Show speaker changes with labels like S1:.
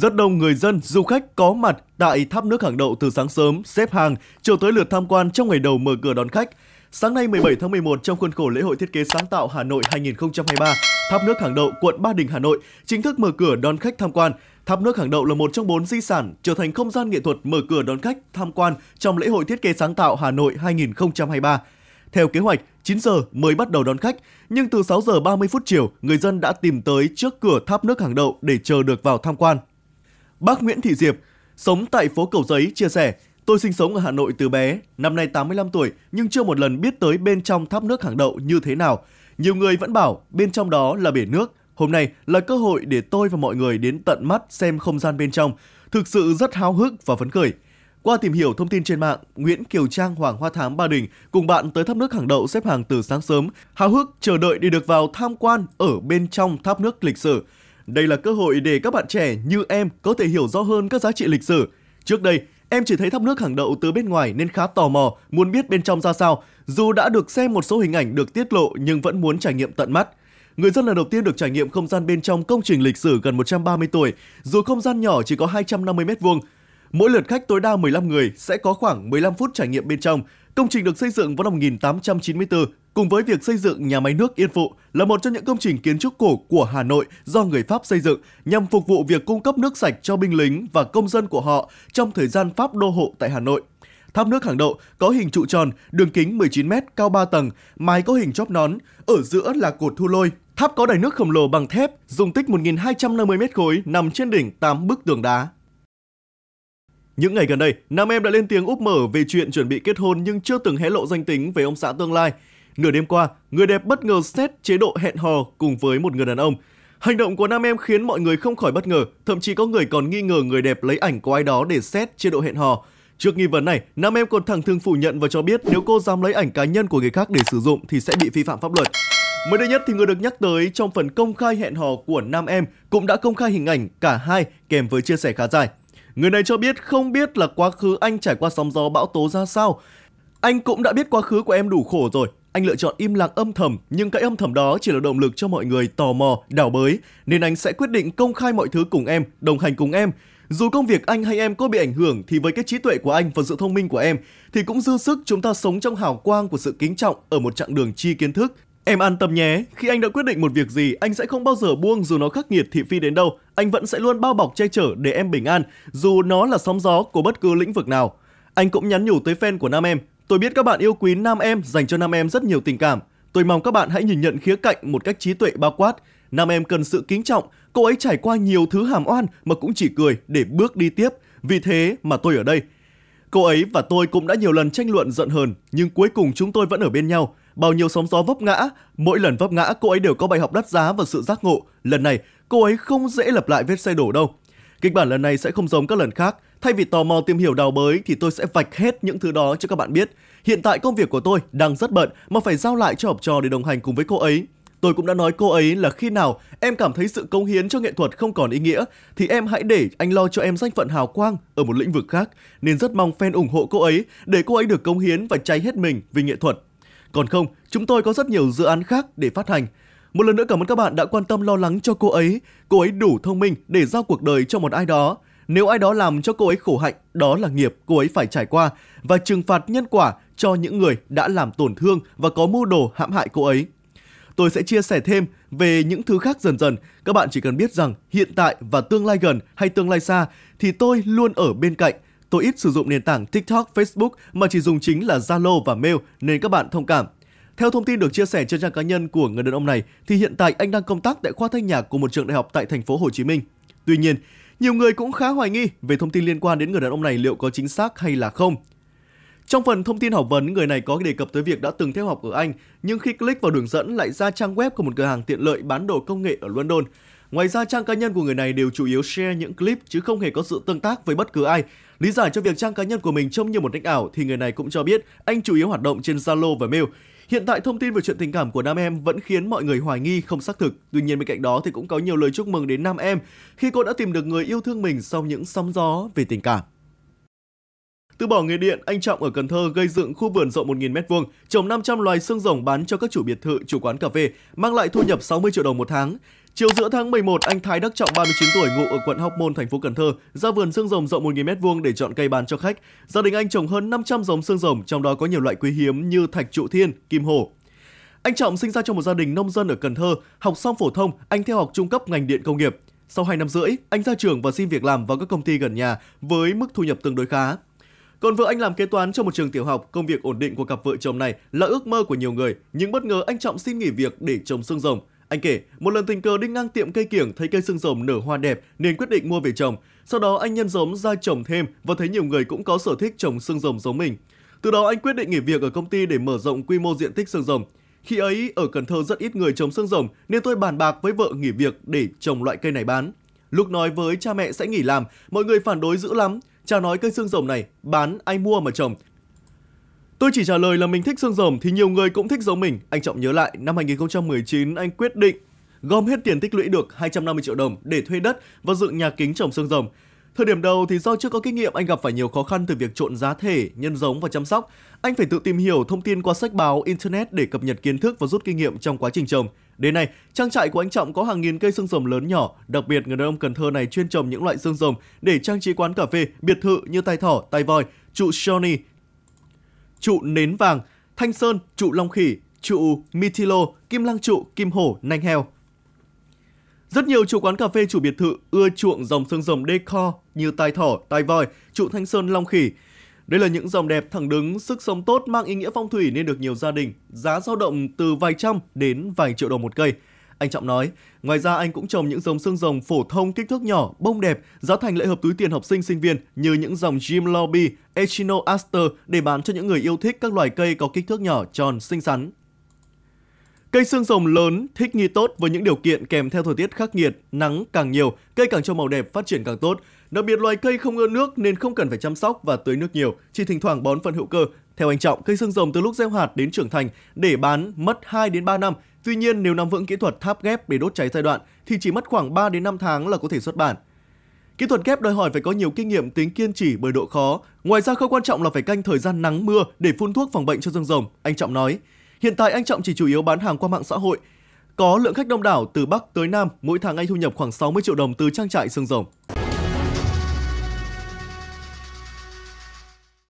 S1: Rất đông người dân, du khách có mặt tại tháp nước hàng đậu từ sáng sớm, xếp hàng, chờ tới lượt tham quan trong ngày đầu mở cửa đón khách. Sáng nay 17 tháng 11 trong khuôn khổ lễ hội thiết kế sáng tạo Hà Nội 2023, Tháp nước hàng đậu quận Ba Đình Hà Nội chính thức mở cửa đón khách tham quan. Tháp nước hàng đậu là một trong bốn di sản trở thành không gian nghệ thuật mở cửa đón khách tham quan trong lễ hội thiết kế sáng tạo Hà Nội 2023. Theo kế hoạch, 9 giờ mới bắt đầu đón khách, nhưng từ 6 giờ 30 phút chiều, người dân đã tìm tới trước cửa tháp nước hàng đậu để chờ được vào tham quan. Bác Nguyễn Thị Diệp, sống tại phố Cầu Giấy, chia sẻ, Tôi sinh sống ở Hà Nội từ bé, năm nay 85 tuổi nhưng chưa một lần biết tới bên trong tháp nước hàng đậu như thế nào. Nhiều người vẫn bảo bên trong đó là bể nước. Hôm nay là cơ hội để tôi và mọi người đến tận mắt xem không gian bên trong. Thực sự rất háo hức và phấn khởi. Qua tìm hiểu thông tin trên mạng, Nguyễn Kiều Trang Hoàng Hoa Thám Ba Đình cùng bạn tới tháp nước hàng đậu xếp hàng từ sáng sớm, háo hức chờ đợi để được vào tham quan ở bên trong tháp nước lịch sử. Đây là cơ hội để các bạn trẻ như em có thể hiểu rõ hơn các giá trị lịch sử. Trước đây, em chỉ thấy tháp nước hàng đậu từ bên ngoài nên khá tò mò, muốn biết bên trong ra sao. Dù đã được xem một số hình ảnh được tiết lộ nhưng vẫn muốn trải nghiệm tận mắt. Người dân lần đầu tiên được trải nghiệm không gian bên trong công trình lịch sử gần 130 tuổi, dù không gian nhỏ chỉ có 250 m vuông. Mỗi lượt khách tối đa 15 người sẽ có khoảng 15 phút trải nghiệm bên trong, Công trình được xây dựng vào năm 1894 cùng với việc xây dựng nhà máy nước Yên Phụ là một trong những công trình kiến trúc cổ của Hà Nội do người Pháp xây dựng nhằm phục vụ việc cung cấp nước sạch cho binh lính và công dân của họ trong thời gian Pháp đô hộ tại Hà Nội. Tháp nước hàng đậu có hình trụ tròn, đường kính 19 m, cao 3 tầng, mái có hình chóp nón, ở giữa là cột thu lôi. Tháp có đài nước khổng lồ bằng thép, dung tích 1.250 m khối, nằm trên đỉnh 8 bức tường đá. Những ngày gần đây, nam em đã lên tiếng úp mở về chuyện chuẩn bị kết hôn nhưng chưa từng hé lộ danh tính về ông xã tương lai. Nửa đêm qua, người đẹp bất ngờ xét chế độ hẹn hò cùng với một người đàn ông. Hành động của nam em khiến mọi người không khỏi bất ngờ, thậm chí có người còn nghi ngờ người đẹp lấy ảnh của ai đó để xét chế độ hẹn hò. Trước nghi vấn này, nam em còn thẳng thừng phủ nhận và cho biết nếu cô dám lấy ảnh cá nhân của người khác để sử dụng thì sẽ bị vi phạm pháp luật. Mới đây nhất thì người được nhắc tới trong phần công khai hẹn hò của nam em cũng đã công khai hình ảnh cả hai kèm với chia sẻ khá dài. Người này cho biết không biết là quá khứ anh trải qua sóng gió bão tố ra sao. Anh cũng đã biết quá khứ của em đủ khổ rồi. Anh lựa chọn im lặng âm thầm, nhưng cái âm thầm đó chỉ là động lực cho mọi người tò mò, đảo bới. Nên anh sẽ quyết định công khai mọi thứ cùng em, đồng hành cùng em. Dù công việc anh hay em có bị ảnh hưởng thì với cái trí tuệ của anh và sự thông minh của em thì cũng dư sức chúng ta sống trong hào quang của sự kính trọng ở một chặng đường chi kiến thức Em an tâm nhé, khi anh đã quyết định một việc gì, anh sẽ không bao giờ buông dù nó khắc nghiệt thị phi đến đâu. Anh vẫn sẽ luôn bao bọc che chở để em bình an, dù nó là sóng gió của bất cứ lĩnh vực nào. Anh cũng nhắn nhủ tới fan của nam em. Tôi biết các bạn yêu quý nam em, dành cho nam em rất nhiều tình cảm. Tôi mong các bạn hãy nhìn nhận khía cạnh một cách trí tuệ bao quát. Nam em cần sự kính trọng, cô ấy trải qua nhiều thứ hàm oan mà cũng chỉ cười để bước đi tiếp. Vì thế mà tôi ở đây, Cô ấy và tôi cũng đã nhiều lần tranh luận giận hờn, nhưng cuối cùng chúng tôi vẫn ở bên nhau. Bao nhiêu sóng gió vấp ngã, mỗi lần vấp ngã cô ấy đều có bài học đắt giá và sự giác ngộ. Lần này, cô ấy không dễ lặp lại vết xe đổ đâu. Kịch bản lần này sẽ không giống các lần khác. Thay vì tò mò tìm hiểu đào bới thì tôi sẽ vạch hết những thứ đó cho các bạn biết. Hiện tại công việc của tôi đang rất bận mà phải giao lại cho học trò để đồng hành cùng với cô ấy. Tôi cũng đã nói cô ấy là khi nào em cảm thấy sự công hiến cho nghệ thuật không còn ý nghĩa thì em hãy để anh lo cho em danh phận hào quang ở một lĩnh vực khác nên rất mong fan ủng hộ cô ấy để cô ấy được công hiến và cháy hết mình vì nghệ thuật. Còn không, chúng tôi có rất nhiều dự án khác để phát hành. Một lần nữa cảm ơn các bạn đã quan tâm lo lắng cho cô ấy. Cô ấy đủ thông minh để giao cuộc đời cho một ai đó. Nếu ai đó làm cho cô ấy khổ hạnh, đó là nghiệp cô ấy phải trải qua và trừng phạt nhân quả cho những người đã làm tổn thương và có mưu đồ hãm hại cô ấy tôi sẽ chia sẻ thêm về những thứ khác dần dần. Các bạn chỉ cần biết rằng hiện tại và tương lai gần hay tương lai xa thì tôi luôn ở bên cạnh. Tôi ít sử dụng nền tảng TikTok, Facebook mà chỉ dùng chính là Zalo và Mail nên các bạn thông cảm. Theo thông tin được chia sẻ trên trang cá nhân của người đàn ông này thì hiện tại anh đang công tác tại khoa thanh nhạc của một trường đại học tại thành phố Hồ Chí Minh. Tuy nhiên, nhiều người cũng khá hoài nghi về thông tin liên quan đến người đàn ông này liệu có chính xác hay là không. Trong phần thông tin học vấn, người này có đề cập tới việc đã từng theo học ở Anh, nhưng khi click vào đường dẫn lại ra trang web của một cửa hàng tiện lợi bán đồ công nghệ ở London. Ngoài ra, trang cá nhân của người này đều chủ yếu share những clip chứ không hề có sự tương tác với bất cứ ai. Lý giải cho việc trang cá nhân của mình trông như một nick ảo thì người này cũng cho biết anh chủ yếu hoạt động trên Zalo và mail. Hiện tại thông tin về chuyện tình cảm của nam em vẫn khiến mọi người hoài nghi không xác thực. Tuy nhiên bên cạnh đó thì cũng có nhiều lời chúc mừng đến nam em khi cô đã tìm được người yêu thương mình sau những sóng gió về tình cảm. Từ bỏ nghề điện, anh Trọng ở Cần Thơ gây dựng khu vườn rộng 1.000m2, trồng 500 loài xương rồng bán cho các chủ biệt thự, chủ quán cà phê, mang lại thu nhập 60 triệu đồng một tháng. Chiều giữa tháng 11, anh Thái Đắc Trọng 39 tuổi ngụ ở quận Hóc Môn, thành phố Cần Thơ, ra vườn xương rồng rộng 1.000m2 để chọn cây bán cho khách. Gia đình anh trồng hơn 500 giống xương rồng, trong đó có nhiều loại quý hiếm như thạch trụ thiên, kim hổ. Anh Trọng sinh ra trong một gia đình nông dân ở Cần Thơ, học xong phổ thông, anh theo học trung cấp ngành điện công nghiệp. Sau 2 năm rưỡi, anh ra trường và xin việc làm vào các công ty gần nhà với mức thu nhập tương đối khá. Còn vợ anh làm kế toán cho một trường tiểu học, công việc ổn định của cặp vợ chồng này là ước mơ của nhiều người, nhưng bất ngờ anh Trọng xin nghỉ việc để trồng xương rồng. Anh kể, một lần tình cờ đi ngang tiệm cây kiểng thấy cây xương rồng nở hoa đẹp nên quyết định mua về trồng. Sau đó anh nhân giống ra trồng thêm và thấy nhiều người cũng có sở thích trồng xương rồng giống mình. Từ đó anh quyết định nghỉ việc ở công ty để mở rộng quy mô diện tích xương rồng. Khi ấy ở Cần Thơ rất ít người trồng xương rồng nên tôi bàn bạc với vợ nghỉ việc để trồng loại cây này bán. Lúc nói với cha mẹ sẽ nghỉ làm, mọi người phản đối dữ lắm. Chả nói cây xương rồng này bán ai mua mà trồng. Tôi chỉ trả lời là mình thích xương rồng thì nhiều người cũng thích giống mình. Anh Trọng nhớ lại, năm 2019 anh quyết định gom hết tiền tích lũy được 250 triệu đồng để thuê đất và dựng nhà kính trồng xương rồng. Thời điểm đầu thì do chưa có kinh nghiệm anh gặp phải nhiều khó khăn từ việc trộn giá thể, nhân giống và chăm sóc. Anh phải tự tìm hiểu thông tin qua sách báo, internet để cập nhật kiến thức và rút kinh nghiệm trong quá trình trồng. Đến nay, trang trại của anh Trọng có hàng nghìn cây xương rồng lớn nhỏ, đặc biệt người đàn ông Cần Thơ này chuyên trồng những loại xương rồng để trang trí quán cà phê, biệt thự như tai thỏ, tai voi, trụ Shoni, trụ nến vàng, thanh sơn, trụ long khỉ, trụ mitilo, kim lăng trụ, kim hổ, nanh heo. Rất nhiều chủ quán cà phê chủ biệt thự ưa chuộng dòng xương rồng decor như Tai Thỏ, Tai Voi, Trụ Thanh Sơn, Long Khỉ. Đây là những dòng đẹp thẳng đứng, sức sống tốt mang ý nghĩa phong thủy nên được nhiều gia đình, giá dao động từ vài trăm đến vài triệu đồng một cây. Anh Trọng nói, ngoài ra anh cũng trồng những giống xương rồng phổ thông kích thước nhỏ, bông đẹp, giá thành lại hợp túi tiền học sinh sinh viên như những dòng Jim Lobby, Echino Aster để bán cho những người yêu thích các loài cây có kích thước nhỏ, tròn, xinh xắn. Cây xương rồng lớn thích nghi tốt với những điều kiện kèm theo thời tiết khắc nghiệt, nắng càng nhiều, cây càng cho màu đẹp, phát triển càng tốt. Đặc biệt loài cây không ưa nước nên không cần phải chăm sóc và tưới nước nhiều, chỉ thỉnh thoảng bón phân hữu cơ. Theo anh Trọng, cây xương rồng từ lúc gieo hạt đến trưởng thành để bán mất 2 đến 3 năm. Tuy nhiên, nếu nắm vững kỹ thuật tháp ghép để đốt cháy giai đoạn thì chỉ mất khoảng 3 đến 5 tháng là có thể xuất bản. Kỹ thuật ghép đòi hỏi phải có nhiều kinh nghiệm tính kiên trì bởi độ khó. Ngoài ra khâu quan trọng là phải canh thời gian nắng mưa để phun thuốc phòng bệnh cho xương rồng, anh Trọng nói. Hiện tại anh Trọng chỉ chủ yếu bán hàng qua mạng xã hội. Có lượng khách đông đảo từ Bắc tới Nam, mỗi tháng anh thu nhập khoảng 60 triệu đồng từ trang trại xương rồng.